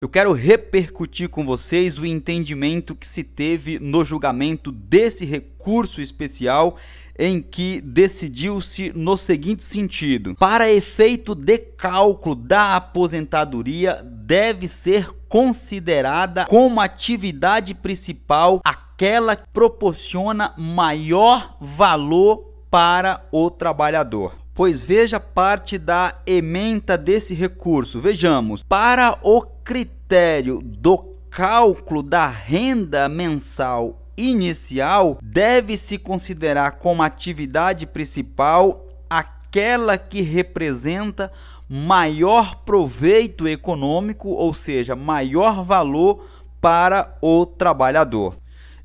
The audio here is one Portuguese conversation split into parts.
Eu quero repercutir com vocês o entendimento que se teve no julgamento desse recurso especial em que decidiu-se no seguinte sentido: para efeito de cálculo da aposentadoria, deve ser considerada como atividade principal aquela que proporciona maior valor para o trabalhador pois veja parte da ementa desse recurso. Vejamos, para o critério do cálculo da renda mensal inicial, deve-se considerar como atividade principal aquela que representa maior proveito econômico, ou seja, maior valor para o trabalhador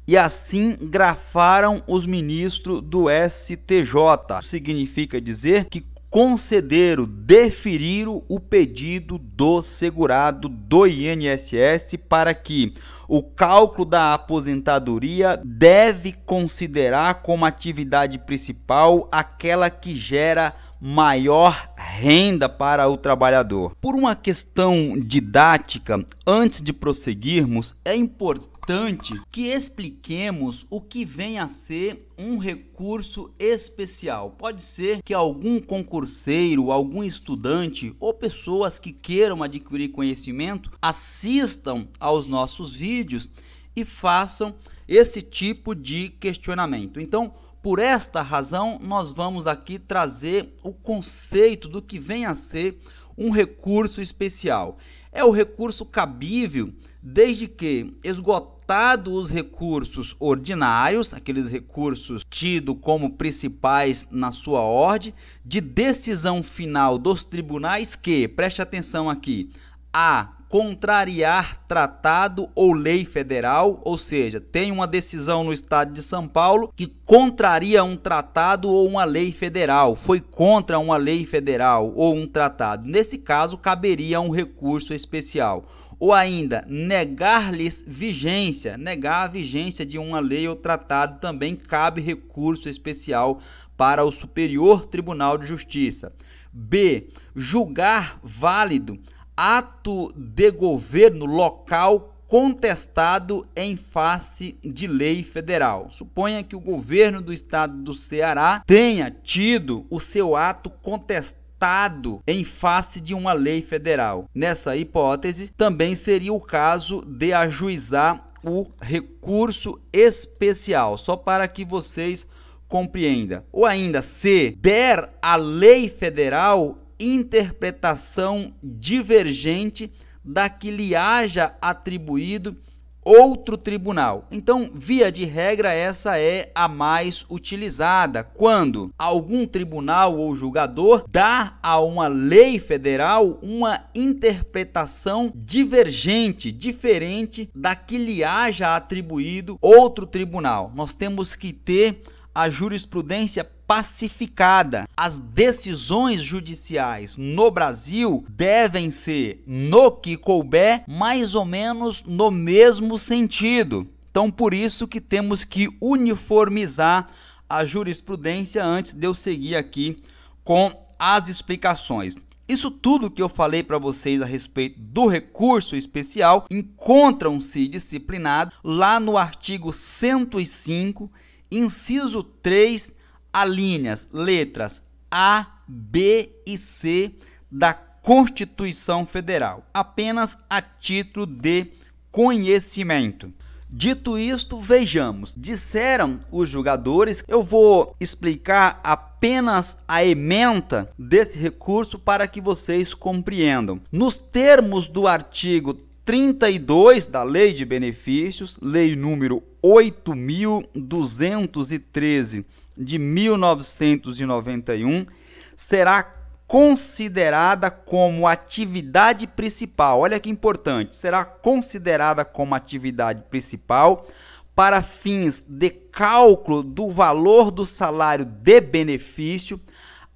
e assim grafaram os ministros do STJ. Significa dizer que concederam, deferiram o pedido do segurado do INSS para que o cálculo da aposentadoria deve considerar como atividade principal aquela que gera maior renda para o trabalhador. Por uma questão didática, antes de prosseguirmos, é importante importante que expliquemos o que vem a ser um recurso especial. Pode ser que algum concurseiro, algum estudante ou pessoas que queiram adquirir conhecimento assistam aos nossos vídeos e façam esse tipo de questionamento. Então, por esta razão, nós vamos aqui trazer o conceito do que vem a ser um recurso especial. É o recurso cabível desde que esgotados os recursos ordinários, aqueles recursos tidos como principais na sua ordem, de decisão final dos tribunais que, preste atenção aqui, a contrariar tratado ou lei federal, ou seja, tem uma decisão no estado de São Paulo que contraria um tratado ou uma lei federal, foi contra uma lei federal ou um tratado. Nesse caso, caberia um recurso especial. Ou ainda, negar-lhes vigência, negar a vigência de uma lei ou tratado também cabe recurso especial para o Superior Tribunal de Justiça. B. Julgar válido ato de governo local contestado em face de lei federal. Suponha que o governo do estado do Ceará tenha tido o seu ato contestado em face de uma lei federal. Nessa hipótese, também seria o caso de ajuizar o recurso especial, só para que vocês compreendam. Ou ainda, se der a lei federal interpretação divergente da que lhe haja atribuído outro tribunal. Então, via de regra, essa é a mais utilizada quando algum tribunal ou julgador dá a uma lei federal uma interpretação divergente, diferente da que lhe haja atribuído outro tribunal. Nós temos que ter a jurisprudência pacificada. As decisões judiciais no Brasil devem ser, no que couber, mais ou menos no mesmo sentido. Então, por isso que temos que uniformizar a jurisprudência antes de eu seguir aqui com as explicações. Isso tudo que eu falei para vocês a respeito do recurso especial encontram-se disciplinado lá no artigo 105 Inciso 3, alíneas, letras A, B e C da Constituição Federal, apenas a título de conhecimento. Dito isto, vejamos. Disseram os julgadores, eu vou explicar apenas a ementa desse recurso para que vocês compreendam. Nos termos do artigo 32 da Lei de Benefícios, lei número 8.213 de 1991 será considerada como atividade principal. Olha que importante, será considerada como atividade principal para fins de cálculo do valor do salário de benefício,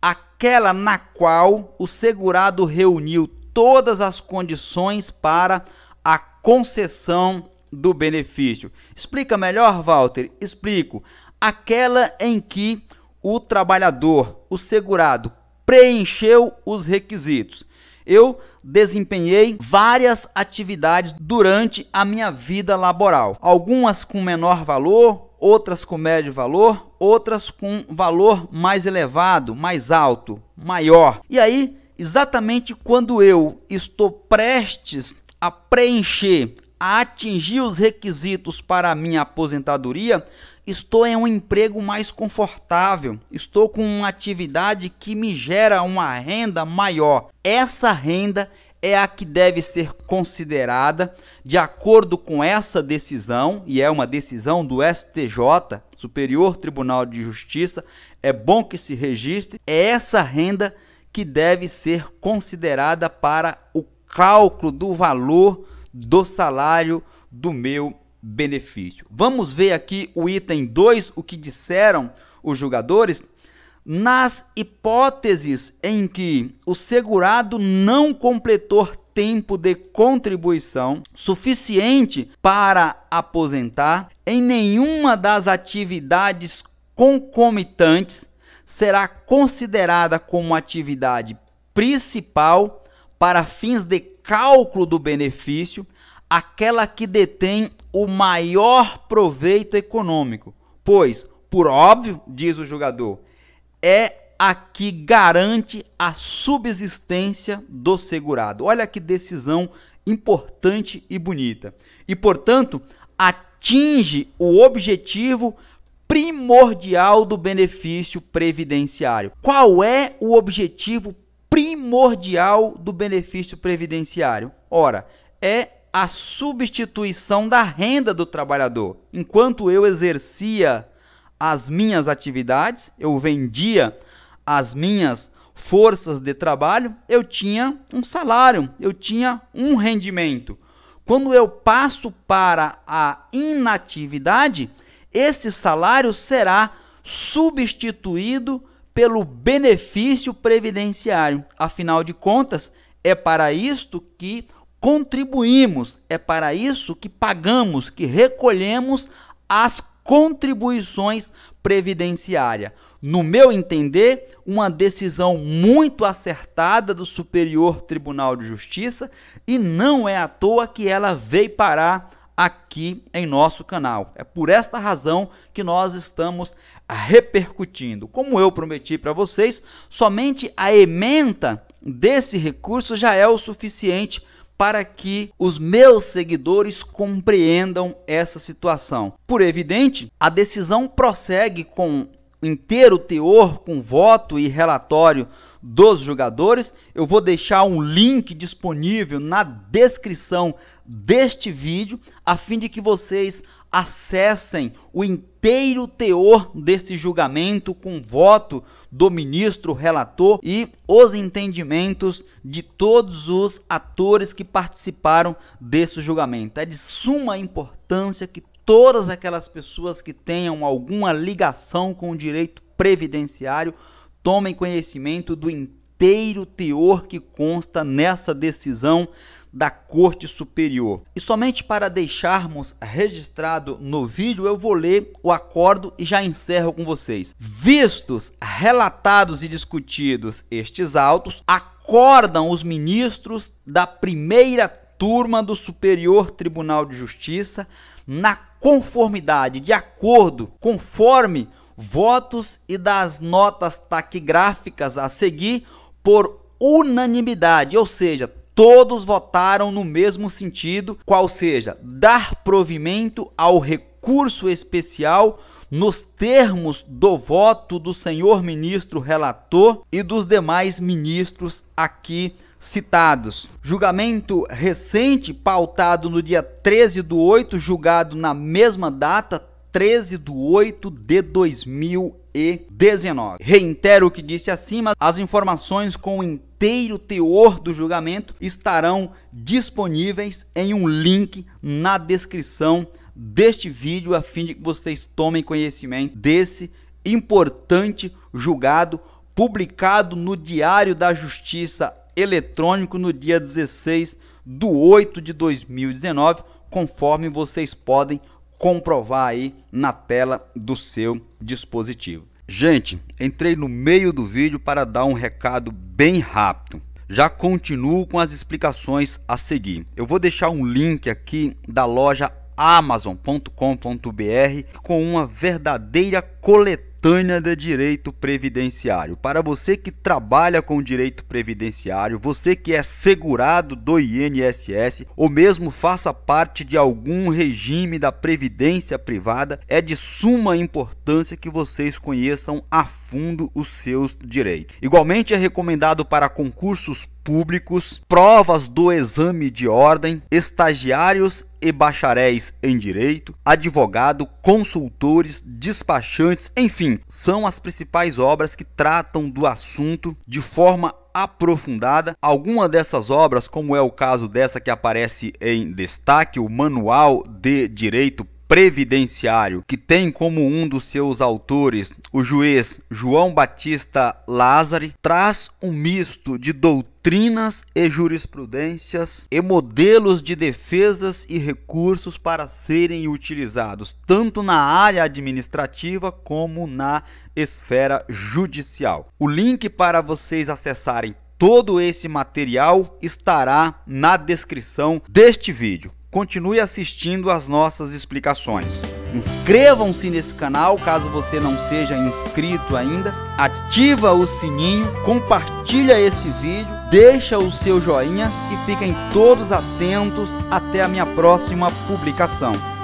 aquela na qual o segurado reuniu todas as condições para a concessão do benefício. Explica melhor, Walter? Explico. Aquela em que o trabalhador, o segurado, preencheu os requisitos. Eu desempenhei várias atividades durante a minha vida laboral, algumas com menor valor, outras com médio valor, outras com valor mais elevado, mais alto, maior. E aí, exatamente quando eu estou prestes a preencher a atingir os requisitos para a minha aposentadoria, estou em um emprego mais confortável, estou com uma atividade que me gera uma renda maior. Essa renda é a que deve ser considerada de acordo com essa decisão, e é uma decisão do STJ, Superior Tribunal de Justiça, é bom que se registre, é essa renda que deve ser considerada para o cálculo do valor do salário do meu benefício. Vamos ver aqui o item 2, o que disseram os julgadores. Nas hipóteses em que o segurado não completou tempo de contribuição suficiente para aposentar em nenhuma das atividades concomitantes será considerada como atividade principal para fins de cálculo do benefício aquela que detém o maior proveito econômico, pois, por óbvio, diz o julgador, é a que garante a subsistência do segurado. Olha que decisão importante e bonita. E, portanto, atinge o objetivo primordial do benefício previdenciário. Qual é o objetivo primordial do benefício previdenciário? Ora, é a substituição da renda do trabalhador. Enquanto eu exercia as minhas atividades, eu vendia as minhas forças de trabalho, eu tinha um salário, eu tinha um rendimento. Quando eu passo para a inatividade, esse salário será substituído pelo benefício previdenciário. Afinal de contas, é para isto que contribuímos, é para isso que pagamos, que recolhemos as contribuições previdenciárias. No meu entender, uma decisão muito acertada do Superior Tribunal de Justiça e não é à toa que ela veio parar aqui em nosso canal. É por esta razão que nós estamos repercutindo. Como eu prometi para vocês, somente a ementa desse recurso já é o suficiente para que os meus seguidores compreendam essa situação. Por evidente, a decisão prossegue com inteiro teor com voto e relatório dos jogadores. Eu vou deixar um link disponível na descrição deste vídeo, a fim de que vocês acessem o inteiro teor desse julgamento com voto do ministro relator e os entendimentos de todos os atores que participaram desse julgamento. É de suma importância que todas aquelas pessoas que tenham alguma ligação com o direito previdenciário tomem conhecimento do inteiro teor que consta nessa decisão da Corte Superior. E somente para deixarmos registrado no vídeo, eu vou ler o acordo e já encerro com vocês. Vistos, relatados e discutidos estes autos, acordam os ministros da primeira turma do Superior Tribunal de Justiça na conformidade, de acordo, conforme votos e das notas taquigráficas a seguir por unanimidade, ou seja, todos votaram no mesmo sentido, qual seja, dar provimento ao recurso especial nos termos do voto do senhor ministro relator e dos demais ministros aqui citados. Julgamento recente, pautado no dia 13 do 8, julgado na mesma data, 13 do 8 de 2019. Reitero o que disse acima, as informações com o inteiro teor do julgamento estarão disponíveis em um link na descrição deste vídeo, a fim de que vocês tomem conhecimento desse importante julgado publicado no Diário da Justiça eletrônico no dia 16 do 8 de 2019, conforme vocês podem comprovar aí na tela do seu dispositivo. Gente, entrei no meio do vídeo para dar um recado bem rápido. Já continuo com as explicações a seguir. Eu vou deixar um link aqui da loja amazon.com.br com uma verdadeira coletiva coletânea de direito previdenciário. Para você que trabalha com direito previdenciário, você que é segurado do INSS ou mesmo faça parte de algum regime da previdência privada, é de suma importância que vocês conheçam a fundo os seus direitos. Igualmente é recomendado para concursos públicos, provas do exame de ordem, estagiários e bacharéis em direito, advogado, consultores, despachantes, enfim, são as principais obras que tratam do assunto de forma aprofundada. Alguma dessas obras, como é o caso dessa que aparece em destaque, o Manual de Direito previdenciário, que tem como um dos seus autores o juiz João Batista Lázari, traz um misto de doutrinas e jurisprudências e modelos de defesas e recursos para serem utilizados tanto na área administrativa como na esfera judicial. O link para vocês acessarem todo esse material estará na descrição deste vídeo continue assistindo às nossas explicações. Inscrevam-se nesse canal caso você não seja inscrito ainda, ativa o sininho, compartilha esse vídeo, deixa o seu joinha e fiquem todos atentos até a minha próxima publicação.